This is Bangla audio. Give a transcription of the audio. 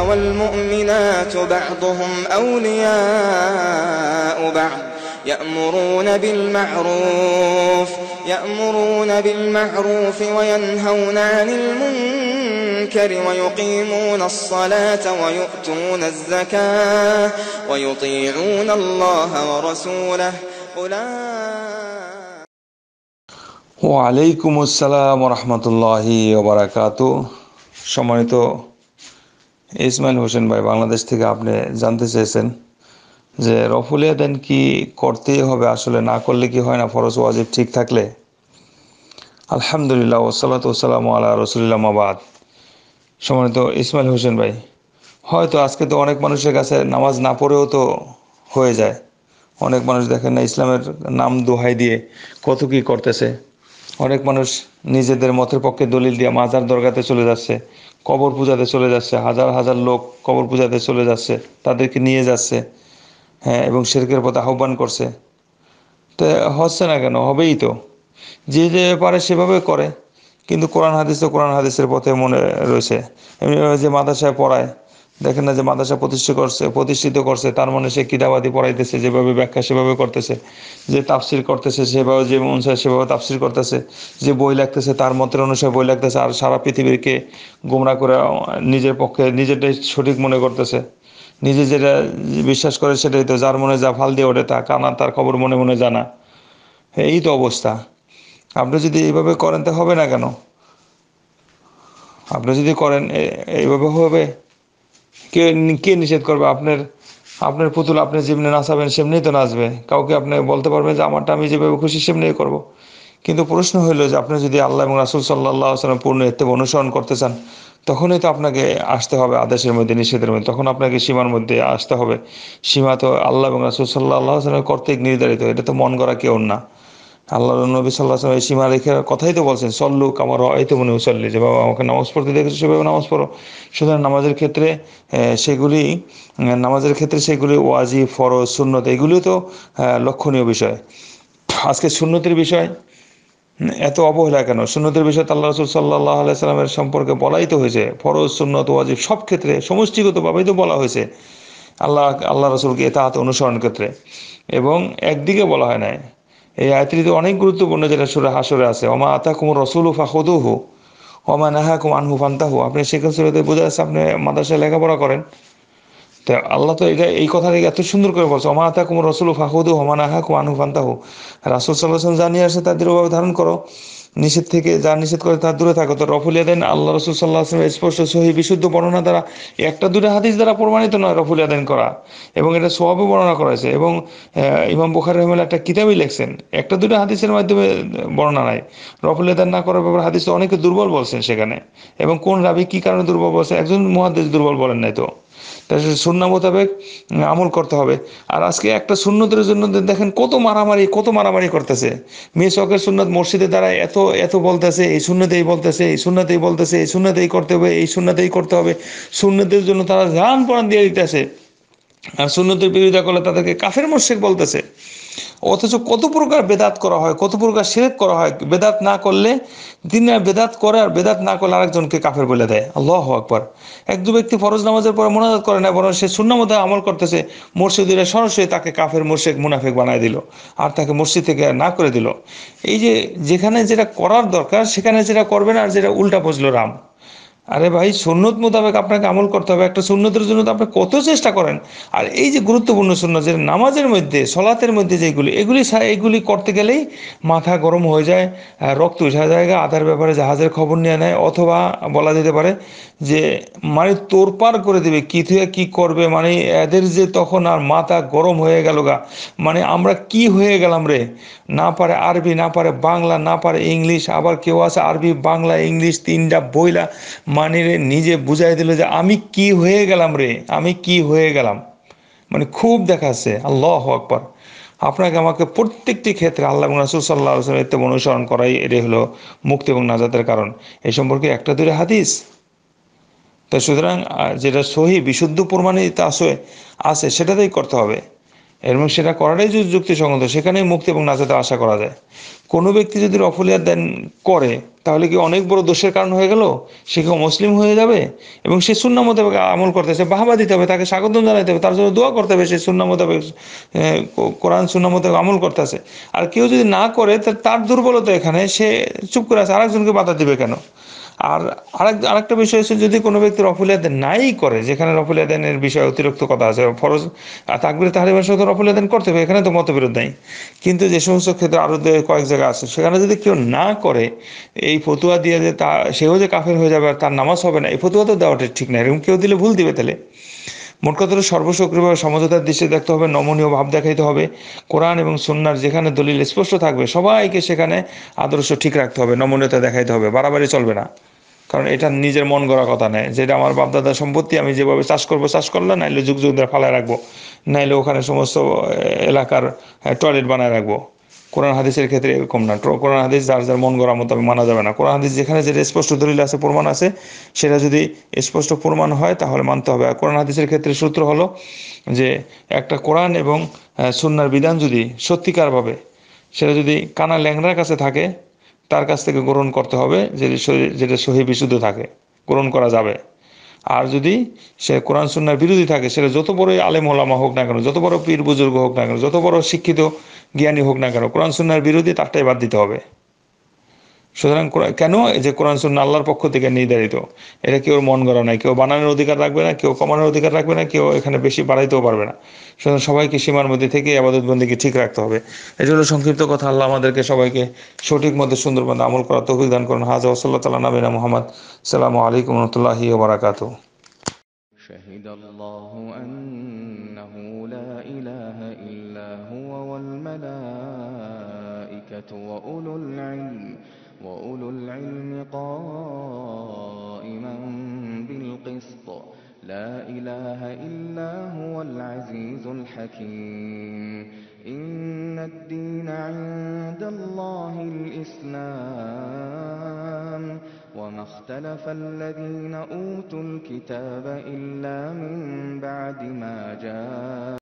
والمؤمنات بعضهم أولياء بعض يأمرون بالمعروف يأمرون بالمعروف وينهون عن المنكر ويقيمون الصلاة ويؤتون الزكاة ويطيعون الله ورسوله أولئك وعليكم السلام ورحمة الله وبركاته شمعتو ইসমাইল হোসেন ভাই বাংলাদেশ থেকে আপনি জানতে চেয়েছেন যে রফুলিয়া দেন কি করতেই হবে আসলে না করলে কি হয় না ফরজ ওয়াজিব ঠিক থাকলে আলহামদুলিল্লাহ ওসালাত ওসালাম আল্লাহ রসুলিল্লাহ মাবাদ সম্মানিত ইসমাইল হোসেন ভাই হয়তো আজকে তো অনেক মানুষের কাছে নামাজ না পড়েও তো হয়ে যায় অনেক মানুষ দেখেন না ইসলামের নাম দোহাই দিয়ে কত কি করতেছে অনেক মানুষ নিজেদের মতের পক্ষে দলিল দিয়ে মাজার দরগাতে চলে যাচ্ছে কবর পূজাতে চলে যাচ্ছে হাজার হাজার লোক কবর পূজাতে চলে যাচ্ছে তাদেরকে নিয়ে যাচ্ছে হ্যাঁ এবং শেরকের পথে আহ্বান করছে তো হচ্ছে না কেন হবেই তো যে যে পারে সেভাবে করে কিন্তু কোরআন হাদিস তো কোরআন হাদিসের পথে মনে রয়েছে যে মাদ্রাসায় পড়ায় দেখেন না যে মাদ্রাসা প্রতিষ্ঠা করছে প্রতিষ্ঠিত করছে তার মানে সে কিতাবাদি পড়াইতেছে যেভাবে ব্যাখ্যা সেভাবে করতেছে যে তাফসির করতেছে সেভাবে যে অনুসারে সেভাবে তাফসির করতেছে যে বই লাগতেছে তার মতের অনুসারে বই লাগতেছে আর সারা পৃথিবীরকে গোমরা করে নিজের পক্ষে নিজেরটাই সঠিক মনে করতেছে নিজে যেটা বিশ্বাস করে সেটাই তো যার মনে যা ফাল দিয়ে ওঠে তা কানা তার খবর মনে মনে জানা এই তো অবস্থা আপনি যদি এইভাবে করেন তো হবে না কেন আপনি যদি করেন এইভাবে হবে কে কে নিষেধ করবে আপনার আপনার পুতুল আপনি যেমনি নাচাবেন সেমনি তো নাচবে কাউকে আপনি বলতে পারবেন যে আমারটা আমি যেভাবে খুশি সেমনি করব কিন্তু প্রশ্ন হইলো যে আপনি যদি আল্লাহ এবং রাসুল সাল্লাহ আসলাম পূর্ণ এতে অনুসরণ করতে চান তখনই তো আপনাকে আসতে হবে আদেশের মধ্যে নিষেধের মধ্যে তখন আপনাকে সীমার মধ্যে আসতে হবে সীমা তো আল্লাহ এবং রাসুল সাল্লাহ আসলামের কর্তৃক নির্ধারিত এটা তো মন করা কেউ না আল্লাহ নবী সাল্লাহ এই সীমা রেখে কথাই তো বলছেন সল্লু কামার হয়তো মনে উচাল্লি যে বাবা আমাকে নামাজ পড়তে দেখেছো সেভাবে নামাজ পড়ো সুতরাং নামাজের ক্ষেত্রে সেগুলি নামাজের ক্ষেত্রে সেগুলি ওয়াজি ফরজ সুন্নত এগুলিও তো লক্ষণীয় বিষয় আজকে সুন্নতির বিষয় এত অবহেলা কেন সুন্নতির বিষয়ে আল্লাহ রসুল সাল্লাহ আলাইসাল্লামের সম্পর্কে বলাই তো হয়েছে ফরজ সুন্নত ওয়াজিব সব ক্ষেত্রে সমষ্টিগতভাবেই তো বলা হয়েছে আল্লাহ আল্লাহ রসুলকে এ অনুসরণ ক্ষেত্রে এবং একদিকে বলা হয় নাই এই আয়াতটিতে অনেক গুরুত্বপূর্ণ যেটা সুরা হাসরে আছে অমা আতা কুমুর রসুল ফাহুদুহু অমা নাহা কুম আনহু ফান্তাহু আপনি সেখান সুরাতে বোঝা যাচ্ছে আপনি মাদ্রাসায় লেখাপড়া করেন তো আল্লাহ তো এটা এই কথা এত সুন্দর করে বলছে অমা আতা কুমুর রসুল ফাহুদু হমা নাহা কুম আনহু ফান্তাহু রাসুল সাল্লাহ যা নিয়ে আসে তাদের ধারণ করো নিষেধ থেকে যা নিষেধ করে তার দূরে থাকো তো রফুলিয়া দেন আল্লাহ রসুল সাল্লাহ আসলামের স্পষ্ট সহি বিশুদ্ধ বর্ণনা দ্বারা একটা দুটা হাদিস দ্বারা প্রমাণিত নয় রফুলিয়া দেন করা এবং এটা সবও বর্ণনা করা হয়েছে এবং ইমাম বুখার রহমাল একটা কিতাবই লেখছেন একটা দুটো হাদিসের মাধ্যমে বর্ণনা নাই রফুলিয়া দেন না করার ব্যাপারে হাদিস অনেকে দুর্বল বলছেন সেখানে এবং কোন রাবি কি কারণে দুর্বল বলছে একজন মহাদেশ দুর্বল বলেন নাই তো শূন্য মোতাবেক আমল করতে হবে আর আজকে একটা শূন্যদের জন্য দেখেন কত মারামারি কত মারামারি করতেছে মেয়ে শখের সুন্নাত মসজিদে দ্বারা এত এত বলতেছে এই শূন্যতেই বলতেছে এই শূন্যতেই বলতেছে এই শূন্যতেই করতে হবে এই শূন্যতেই করতে হবে শূন্যদের জন্য তারা জান প্রাণ দিয়ে দিতেছে আর শূন্যতের বিরোধিতা করলে তাদেরকে কাফের মোর্শেক বলতেছে অথচ কত প্রকার বেদাত করা হয় কত প্রকার সেরেক করা হয় বেদাত না করলে দিনে বেদাত করে আর বেদাত না করলে আরেকজনকে কাফের বলে দেয় আল্লাহ একবার এক দু ব্যক্তি ফরজ নামাজের পরে মোনাজাত করে না বরং সে মধ্যে আমল করতেছে মসজিদের সরাসরি তাকে কাফের মোর্শেক মুনাফেক বানায় দিল আর তাকে মসজিদ থেকে না করে দিল এই যে যেখানে যেটা করার দরকার সেখানে যেটা করবে না আর যেটা উল্টা বুঝলো রাম আরে ভাই সুন্নত মোতাবেক আপনাকে আমল করতে হবে একটা সুন্নতের জন্য তো আপনি কত চেষ্টা করেন আর এই যে গুরুত্বপূর্ণ সুন্নত যে নামাজের মধ্যে সলাতের মধ্যে যেগুলি এগুলি এগুলি করতে গেলেই মাথা গরম হয়ে যায় রক্ত উঠা যায় আধার ব্যাপারে জাহাজের খবর নিয়ে নেয় অথবা বলা যেতে পারে যে মানে তোরপার করে দেবে কী থেকে কী করবে মানে এদের যে তখন আর মাথা গরম হয়ে গেল গা মানে আমরা কি হয়ে গেলাম রে না পারে আরবি না পারে বাংলা না পারে ইংলিশ আবার কেউ আছে আরবি বাংলা ইংলিশ তিনটা বইলা মানে রে নিজে বুঝাই দিল যে আমি কি হয়ে গেলাম রে আমি কি হয়ে গেলাম মানে খুব দেখাচ্ছে আল্লাহ আকবর আপনাকে আমাকে প্রত্যেকটি ক্ষেত্রে আল্লাহ রাসুল সাল্লাহ আসলামের তেমন অনুসরণ করাই এটি হলো মুক্তি এবং নাজাতের কারণ এ সম্পর্কে একটা দুটো হাদিস তো সুতরাং যেটা সহি বিশুদ্ধ প্রমাণিত আসে আসে সেটাতেই করতে হবে এবং সেটা করাটাই যদি যুক্তিসঙ্গত সেখানেই মুক্তি এবং নাজাতে আশা করা যায় কোনো ব্যক্তি যদি রফলিয়া দেন করে তাহলে কি অনেক বড় দোষের কারণ হয়ে গেল সে কি মুসলিম হয়ে যাবে এবং সে শূন্য মোতাবেক আমল করতেছে বাহাবা দিতে হবে তাকে স্বাগত জানাতে হবে তার জন্য দোয়া করতে হবে সে শূন্য মোতাবেক কোরআন শূন্য মোতাবেক আমল করতেছে আর কেউ যদি না করে তার দুর্বলতা এখানে সে চুপ করে আছে আরেকজনকে বাধা দিবে কেন আর আরেক আরেকটা বিষয় হচ্ছে যদি কোনো ব্যক্তি রফুল আদেন নাই করে যেখানে রফুল আদেনের বিষয়ে অতিরিক্ত কথা আছে ফরজ তাকবির তাহারিমের সাথে রফুল আদেন করতে হবে এখানে তো মতবিরোধ নেই কিন্তু যে সমস্ত ক্ষেত্রে আরও কয়েক জায়গা আছে সেখানে যদি কেউ না করে এই ফতুয়া দিয়ে যে তা সেও যে কাফের হয়ে যাবে আর তার নামাজ হবে না এই ফতুয়া তো দেওয়াটা ঠিক না এরকম কেউ দিলে ভুল দিবে তাহলে মোট কথা সর্বসক্রিয়ভাবে সমঝোতার দৃষ্টি দেখতে হবে নমনীয় ভাব দেখাইতে হবে কোরআন এবং সন্ন্যার যেখানে দলিল স্পষ্ট থাকবে সবাইকে সেখানে আদর্শ ঠিক রাখতে হবে নমনীয়তা দেখাইতে হবে বাড়াবাড়ি চলবে না কারণ এটা নিজের মন গড়া কথা নেই যেটা আমার বাপদাদার সম্পত্তি আমি যেভাবে চাষ করবো চাষ করলে নাইলে যুগ যুগ ধরে ফালায় রাখবো নাইলে ওখানে সমস্ত এলাকার টয়লেট বানায় রাখবো কোরআন হাদিসের ক্ষেত্রে এরকম না কোরআন হাদিস যার যার মন গড়া আমি মানা যাবে না কোরআন হাদিস যেখানে যেটা স্পষ্ট দলিল আছে প্রমাণ আছে সেটা যদি স্পষ্ট প্রমাণ হয় তাহলে মানতে হবে আর কোরআন হাদিসের ক্ষেত্রে সূত্র হলো যে একটা কোরআন এবং সুন্নার বিধান যদি সত্যিকারভাবে সেটা যদি কানা ল্যাংড়ার কাছে থাকে তার কাছ থেকে গ্রহণ করতে হবে যেটি যেটা সহি বিশুদ্ধ থাকে গ্রহণ করা যাবে আর যদি সে কোরআন সুন্নার বিরোধী থাকে সেটা যত বড়ই আলেম ওলামা হোক না কেন যত বড় পীর বুজুর্গ হোক না কেন যত বড় শিক্ষিত জ্ঞানী হোক না কেন কোরআন সুন্নার বিরোধী তারটাই বাদ দিতে হবে সুতরাং কেন যে কোরআন সুন্না আল্লাহর পক্ষ থেকে নির্ধারিত এটা কেউ মন করা নাই কেউ বানানোর অধিকার রাখবে না কেউ কমানোর অধিকার রাখবে না কেউ এখানে বেশি বাড়াইতেও পারবে না সুতরাং সবাইকে সীমার মধ্যে থেকে আবাদত বন্দীকে ঠিক রাখতে হবে এটা হলো সংক্ষিপ্ত কথা আল্লাহ আমাদেরকে সবাইকে সঠিক মধ্যে সুন্দর মধ্যে আমল করা তো দান করুন হাজ ওসল্লা তালা নাবিনা মোহাম্মদ সালাম আলাইকুম রহমতুল্লাহি বারাকাতু وأولو العلم وأولو العلم قائما بالقسط لا إله إلا هو العزيز الحكيم إن الدين عند الله الإسلام وما اختلف الذين أوتوا الكتاب إلا من بعد ما مَا جَاءَ